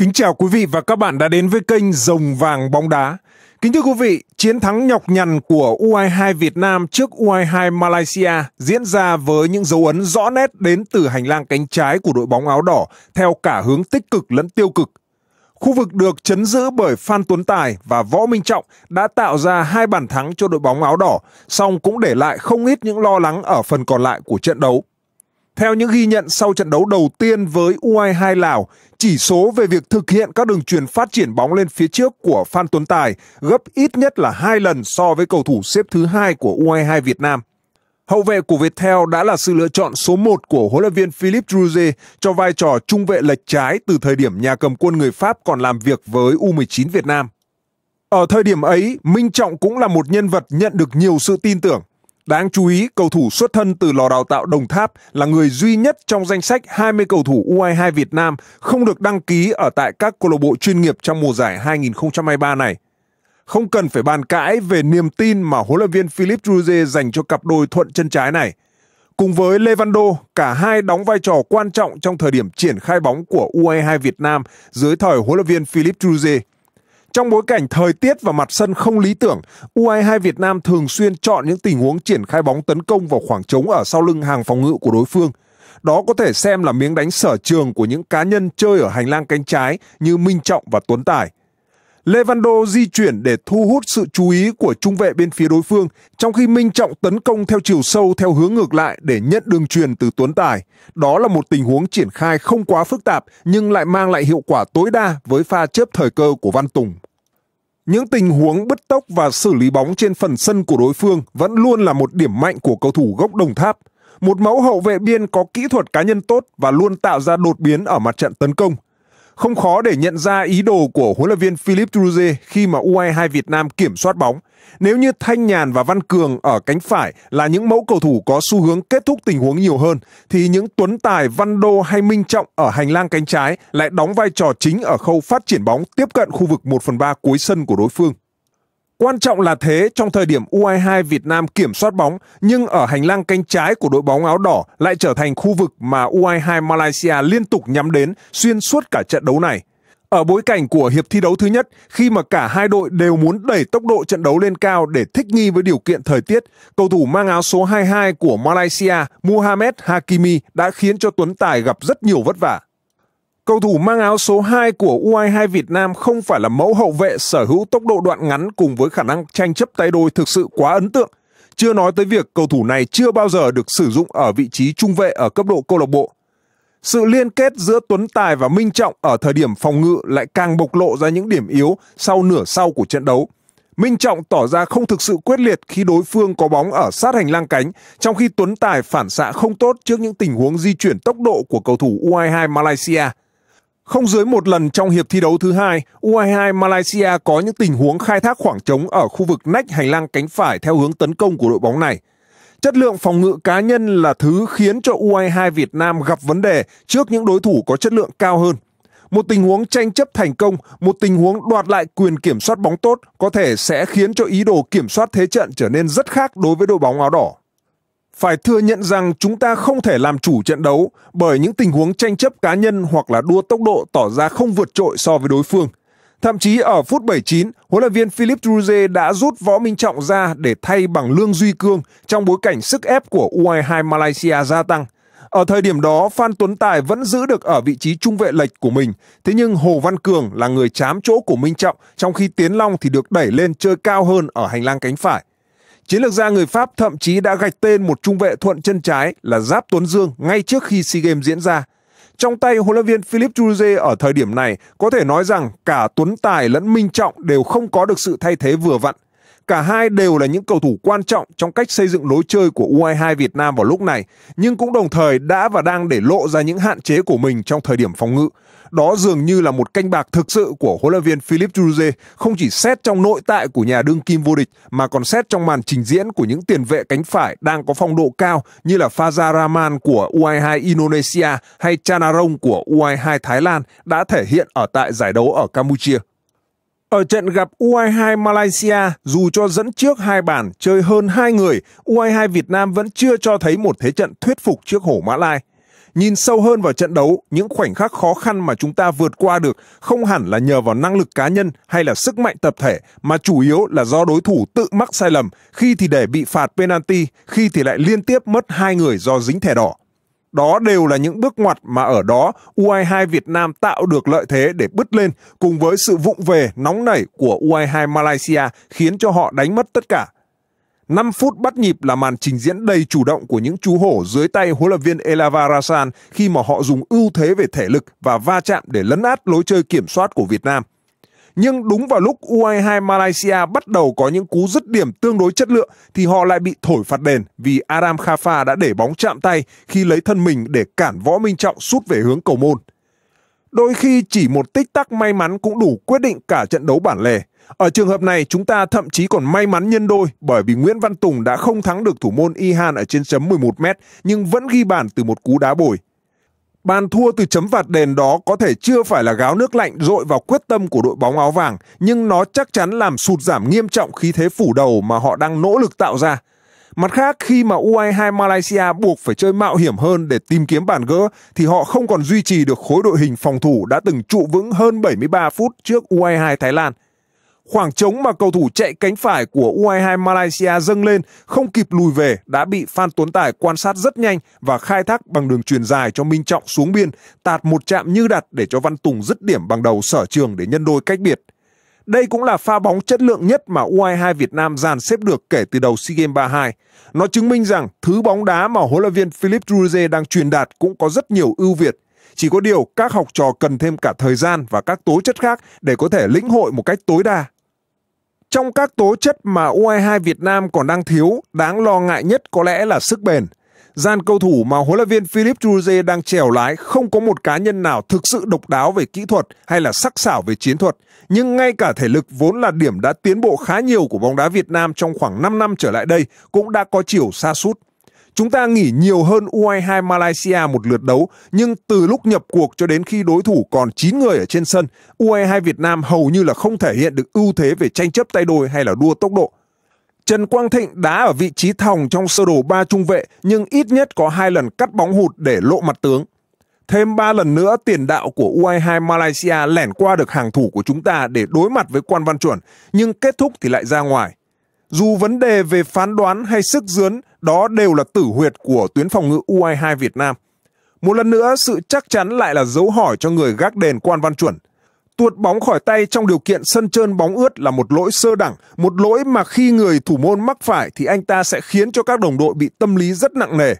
Kính chào quý vị và các bạn đã đến với kênh Rồng Vàng Bóng Đá. Kính thưa quý vị, chiến thắng nhọc nhằn của U22 Việt Nam trước U22 Malaysia diễn ra với những dấu ấn rõ nét đến từ hành lang cánh trái của đội bóng áo đỏ theo cả hướng tích cực lẫn tiêu cực. Khu vực được chấn giữ bởi Phan Tuấn Tài và Võ Minh Trọng đã tạo ra hai bàn thắng cho đội bóng áo đỏ, song cũng để lại không ít những lo lắng ở phần còn lại của trận đấu. Theo những ghi nhận sau trận đấu đầu tiên với U22 Lào, chỉ số về việc thực hiện các đường truyền phát triển bóng lên phía trước của Phan Tuấn Tài gấp ít nhất là hai lần so với cầu thủ xếp thứ hai của U22 Việt Nam. Hậu vệ của Viettel đã là sự lựa chọn số 1 của huấn luyện viên Philippe Druze cho vai trò trung vệ lệch trái từ thời điểm nhà cầm quân người Pháp còn làm việc với U19 Việt Nam. Ở thời điểm ấy, Minh Trọng cũng là một nhân vật nhận được nhiều sự tin tưởng. Đáng chú ý, cầu thủ xuất thân từ lò đào tạo Đồng Tháp là người duy nhất trong danh sách 20 cầu thủ U22 Việt Nam không được đăng ký ở tại các câu lạc bộ chuyên nghiệp trong mùa giải 2023 này. Không cần phải bàn cãi về niềm tin mà huấn luyện viên Philip Druze dành cho cặp đôi thuận chân trái này. Cùng với Lê Văn Levando, cả hai đóng vai trò quan trọng trong thời điểm triển khai bóng của U22 Việt Nam dưới thời huấn luyện viên Philip Druze. Trong bối cảnh thời tiết và mặt sân không lý tưởng, U22 Việt Nam thường xuyên chọn những tình huống triển khai bóng tấn công vào khoảng trống ở sau lưng hàng phòng ngự của đối phương. Đó có thể xem là miếng đánh sở trường của những cá nhân chơi ở hành lang cánh trái như Minh Trọng và Tuấn Tài. Lê Văn Đô di chuyển để thu hút sự chú ý của trung vệ bên phía đối phương, trong khi Minh Trọng tấn công theo chiều sâu theo hướng ngược lại để nhận đường truyền từ Tuấn Tài. Đó là một tình huống triển khai không quá phức tạp nhưng lại mang lại hiệu quả tối đa với pha chớp thời cơ của Văn Tùng. Những tình huống bứt tốc và xử lý bóng trên phần sân của đối phương vẫn luôn là một điểm mạnh của cầu thủ gốc Đồng Tháp. Một mẫu hậu vệ biên có kỹ thuật cá nhân tốt và luôn tạo ra đột biến ở mặt trận tấn công – không khó để nhận ra ý đồ của huấn luyện viên Philip Druze khi mà U22 Việt Nam kiểm soát bóng. Nếu như Thanh Nhàn và Văn Cường ở cánh phải là những mẫu cầu thủ có xu hướng kết thúc tình huống nhiều hơn, thì những Tuấn Tài, Văn Đô hay Minh Trọng ở hành lang cánh trái lại đóng vai trò chính ở khâu phát triển bóng tiếp cận khu vực 1 phần 3 cuối sân của đối phương. Quan trọng là thế trong thời điểm U22 Việt Nam kiểm soát bóng nhưng ở hành lang cánh trái của đội bóng áo đỏ lại trở thành khu vực mà U22 Malaysia liên tục nhắm đến xuyên suốt cả trận đấu này. Ở bối cảnh của hiệp thi đấu thứ nhất, khi mà cả hai đội đều muốn đẩy tốc độ trận đấu lên cao để thích nghi với điều kiện thời tiết, cầu thủ mang áo số 22 của Malaysia Muhammad Hakimi đã khiến cho Tuấn Tài gặp rất nhiều vất vả. Cầu thủ mang áo số 2 của U22 Việt Nam không phải là mẫu hậu vệ sở hữu tốc độ đoạn ngắn cùng với khả năng tranh chấp tay đôi thực sự quá ấn tượng. Chưa nói tới việc cầu thủ này chưa bao giờ được sử dụng ở vị trí trung vệ ở cấp độ câu lạc bộ. Sự liên kết giữa Tuấn Tài và Minh Trọng ở thời điểm phòng ngự lại càng bộc lộ ra những điểm yếu sau nửa sau của trận đấu. Minh Trọng tỏ ra không thực sự quyết liệt khi đối phương có bóng ở sát hành lang cánh, trong khi Tuấn Tài phản xạ không tốt trước những tình huống di chuyển tốc độ của cầu thủ U22 Malaysia. Không dưới một lần trong hiệp thi đấu thứ hai, U22 Malaysia có những tình huống khai thác khoảng trống ở khu vực nách hành lang cánh phải theo hướng tấn công của đội bóng này. Chất lượng phòng ngự cá nhân là thứ khiến cho U22 Việt Nam gặp vấn đề trước những đối thủ có chất lượng cao hơn. Một tình huống tranh chấp thành công, một tình huống đoạt lại quyền kiểm soát bóng tốt có thể sẽ khiến cho ý đồ kiểm soát thế trận trở nên rất khác đối với đội bóng áo đỏ phải thừa nhận rằng chúng ta không thể làm chủ trận đấu bởi những tình huống tranh chấp cá nhân hoặc là đua tốc độ tỏ ra không vượt trội so với đối phương. Thậm chí ở phút 79, huấn luyện viên Philip Druze đã rút Võ Minh Trọng ra để thay bằng Lương Duy Cương trong bối cảnh sức ép của U22 Malaysia gia tăng. Ở thời điểm đó, Phan Tuấn Tài vẫn giữ được ở vị trí trung vệ lệch của mình, thế nhưng Hồ Văn Cường là người chám chỗ của Minh Trọng, trong khi Tiến Long thì được đẩy lên chơi cao hơn ở hành lang cánh phải. Chiến lược gia người Pháp thậm chí đã gạch tên một trung vệ thuận chân trái là Giáp Tuấn Dương ngay trước khi SEA Games diễn ra. Trong tay huấn luyện viên Philippe Chuze ở thời điểm này có thể nói rằng cả Tuấn Tài lẫn Minh Trọng đều không có được sự thay thế vừa vặn. Cả hai đều là những cầu thủ quan trọng trong cách xây dựng lối chơi của U22 Việt Nam vào lúc này, nhưng cũng đồng thời đã và đang để lộ ra những hạn chế của mình trong thời điểm phòng ngự. Đó dường như là một canh bạc thực sự của huấn luyện viên Philip Druze, không chỉ xét trong nội tại của nhà đương kim vô địch mà còn xét trong màn trình diễn của những tiền vệ cánh phải đang có phong độ cao như là Faza Rahman của U22 Indonesia hay Chanarong của U22 Thái Lan đã thể hiện ở tại giải đấu ở Campuchia. Ở trận gặp U22 Malaysia, dù cho dẫn trước hai bàn, chơi hơn hai người, U22 Việt Nam vẫn chưa cho thấy một thế trận thuyết phục trước Hổ Mã Lai. Nhìn sâu hơn vào trận đấu, những khoảnh khắc khó khăn mà chúng ta vượt qua được không hẳn là nhờ vào năng lực cá nhân hay là sức mạnh tập thể, mà chủ yếu là do đối thủ tự mắc sai lầm, khi thì để bị phạt penalty, khi thì lại liên tiếp mất hai người do dính thẻ đỏ. Đó đều là những bước ngoặt mà ở đó U22 Việt Nam tạo được lợi thế để bứt lên cùng với sự vụng về nóng nảy của U22 Malaysia khiến cho họ đánh mất tất cả. 5 phút bắt nhịp là màn trình diễn đầy chủ động của những chú hổ dưới tay huấn luyện viên Elavarasan khi mà họ dùng ưu thế về thể lực và va chạm để lấn át lối chơi kiểm soát của Việt Nam. Nhưng đúng vào lúc U22 Malaysia bắt đầu có những cú dứt điểm tương đối chất lượng thì họ lại bị thổi phạt đền vì Aram Khafa đã để bóng chạm tay khi lấy thân mình để cản Võ Minh Trọng sút về hướng cầu môn. Đôi khi chỉ một tích tắc may mắn cũng đủ quyết định cả trận đấu bản lề. Ở trường hợp này chúng ta thậm chí còn may mắn nhân đôi bởi vì Nguyễn Văn Tùng đã không thắng được thủ môn Ihan ở trên chấm 11m nhưng vẫn ghi bàn từ một cú đá bồi. Bàn thua từ chấm phạt đền đó có thể chưa phải là gáo nước lạnh dội vào quyết tâm của đội bóng áo vàng, nhưng nó chắc chắn làm sụt giảm nghiêm trọng khí thế phủ đầu mà họ đang nỗ lực tạo ra. Mặt khác, khi mà U22 Malaysia buộc phải chơi mạo hiểm hơn để tìm kiếm bàn gỡ, thì họ không còn duy trì được khối đội hình phòng thủ đã từng trụ vững hơn 73 phút trước U22 Thái Lan. Khoảng trống mà cầu thủ chạy cánh phải của U22 Malaysia dâng lên không kịp lùi về đã bị Phan Tuấn Tài quan sát rất nhanh và khai thác bằng đường truyền dài cho Minh Trọng xuống biên, tạt một chạm như đặt để cho Văn Tùng dứt điểm bằng đầu sở trường để nhân đôi cách biệt. Đây cũng là pha bóng chất lượng nhất mà U22 Việt Nam dàn xếp được kể từ đầu SEA Games 32. Nó chứng minh rằng thứ bóng đá mà huấn luyện viên Philip Druze đang truyền đạt cũng có rất nhiều ưu việt. Chỉ có điều các học trò cần thêm cả thời gian và các tố chất khác để có thể lĩnh hội một cách tối đa trong các tố chất mà U22 Việt Nam còn đang thiếu, đáng lo ngại nhất có lẽ là sức bền. Gian cầu thủ mà huấn luyện viên Philip Jouzier đang trèo lái không có một cá nhân nào thực sự độc đáo về kỹ thuật hay là sắc sảo về chiến thuật, nhưng ngay cả thể lực vốn là điểm đã tiến bộ khá nhiều của bóng đá Việt Nam trong khoảng 5 năm trở lại đây cũng đã có chiều xa sút. Chúng ta nghỉ nhiều hơn U22 Malaysia một lượt đấu, nhưng từ lúc nhập cuộc cho đến khi đối thủ còn 9 người ở trên sân, U22 Việt Nam hầu như là không thể hiện được ưu thế về tranh chấp tay đôi hay là đua tốc độ. Trần Quang Thịnh đá ở vị trí thòng trong sơ đồ ba trung vệ nhưng ít nhất có hai lần cắt bóng hụt để lộ mặt tướng. Thêm 3 lần nữa tiền đạo của U22 Malaysia lẻn qua được hàng thủ của chúng ta để đối mặt với Quan Văn Chuẩn, nhưng kết thúc thì lại ra ngoài. Dù vấn đề về phán đoán hay sức dướn, đó đều là tử huyệt của tuyến phòng ngự U22 Việt Nam. Một lần nữa, sự chắc chắn lại là dấu hỏi cho người gác đền Quan Văn Chuẩn. Tuột bóng khỏi tay trong điều kiện sân trơn bóng ướt là một lỗi sơ đẳng, một lỗi mà khi người thủ môn mắc phải thì anh ta sẽ khiến cho các đồng đội bị tâm lý rất nặng nề.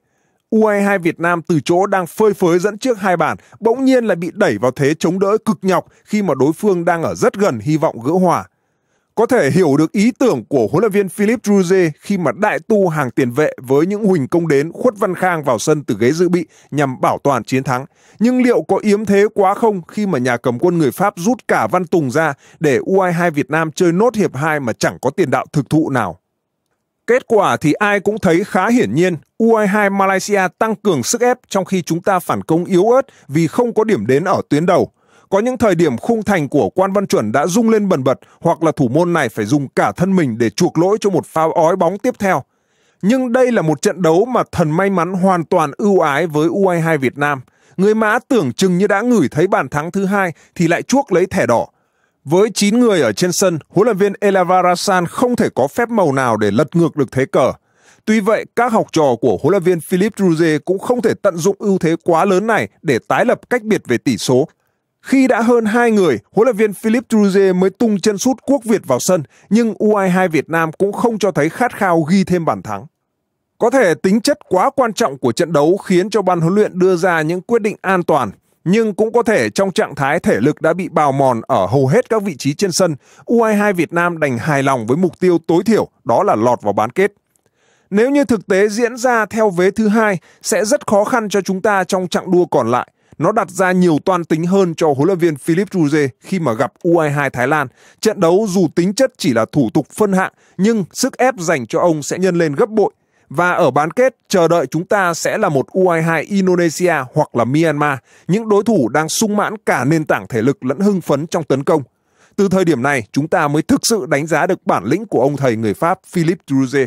U22 Việt Nam từ chỗ đang phơi phới dẫn trước hai bàn, bỗng nhiên lại bị đẩy vào thế chống đỡ cực nhọc khi mà đối phương đang ở rất gần hy vọng gỡ hòa có thể hiểu được ý tưởng của huấn luyện viên Philip Druze khi mà đại tu hàng tiền vệ với những huỳnh công đến khuất Văn Khang vào sân từ ghế dự bị nhằm bảo toàn chiến thắng. Nhưng liệu có yếm thế quá không khi mà nhà cầm quân người Pháp rút cả Văn Tùng ra để U22 Việt Nam chơi nốt hiệp 2 mà chẳng có tiền đạo thực thụ nào? Kết quả thì ai cũng thấy khá hiển nhiên, U22 Malaysia tăng cường sức ép trong khi chúng ta phản công yếu ớt vì không có điểm đến ở tuyến đầu. Có những thời điểm khung thành của Quan Văn Chuẩn đã rung lên bần bật hoặc là thủ môn này phải dùng cả thân mình để chuộc lỗi cho một pha ói bóng tiếp theo. Nhưng đây là một trận đấu mà thần may mắn hoàn toàn ưu ái với U22 Việt Nam. Người Mã tưởng chừng như đã ngửi thấy bàn thắng thứ hai thì lại chuốc lấy thẻ đỏ. Với 9 người ở trên sân, huấn luyện viên Elavarasan không thể có phép màu nào để lật ngược được thế cờ. Tuy vậy, các học trò của huấn luyện viên philippe Druze cũng không thể tận dụng ưu thế quá lớn này để tái lập cách biệt về tỷ số khi đã hơn hai người, huấn luyện viên Philip Truze mới tung chân sút quốc Việt vào sân, nhưng U22 Việt Nam cũng không cho thấy khát khao ghi thêm bàn thắng. Có thể tính chất quá quan trọng của trận đấu khiến cho ban huấn luyện đưa ra những quyết định an toàn, nhưng cũng có thể trong trạng thái thể lực đã bị bào mòn ở hầu hết các vị trí trên sân, U22 Việt Nam đành hài lòng với mục tiêu tối thiểu đó là lọt vào bán kết. Nếu như thực tế diễn ra theo vế thứ hai sẽ rất khó khăn cho chúng ta trong chặng đua còn lại nó đặt ra nhiều toan tính hơn cho huấn luyện viên Philip Juje khi mà gặp U22 Thái Lan. Trận đấu dù tính chất chỉ là thủ tục phân hạng nhưng sức ép dành cho ông sẽ nhân lên gấp bội. Và ở bán kết, chờ đợi chúng ta sẽ là một U22 Indonesia hoặc là Myanmar, những đối thủ đang sung mãn cả nền tảng thể lực lẫn hưng phấn trong tấn công. Từ thời điểm này, chúng ta mới thực sự đánh giá được bản lĩnh của ông thầy người Pháp philip Druze.